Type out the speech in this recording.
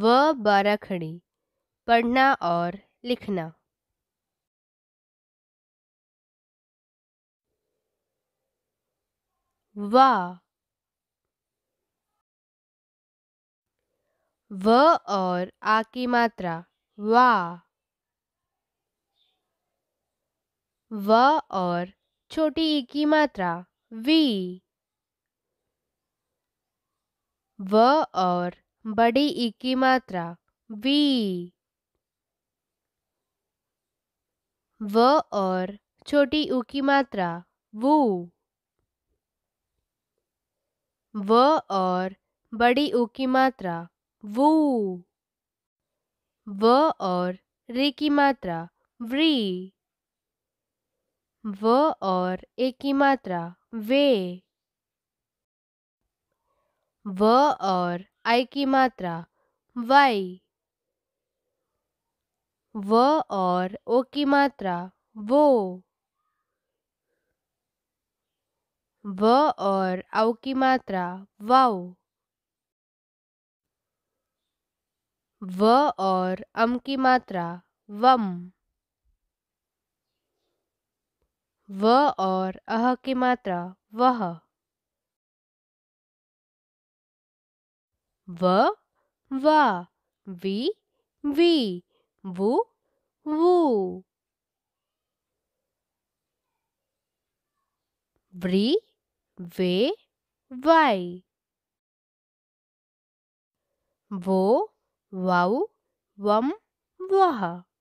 व बाराखड़ी पढ़ना और लिखना वा व और आ की मात्रा वा व और छोटी ई की मात्रा वी व और बड़ी ई की मात्रा वी व और छोटी ऊ की मात्रा वू व और बड़ी ऊ की मात्रा वू व और रे की मात्रा व्री व और ए की मात्रा वे व और आई की मात्रा वाई व और ओ की मात्रा वो व और आउ की मात्रा वाओ व और अम की मात्रा वम व और अह की मात्रा वह v, va, vi, vi, vu, vu. Vri, ve, vai. Vo, vau,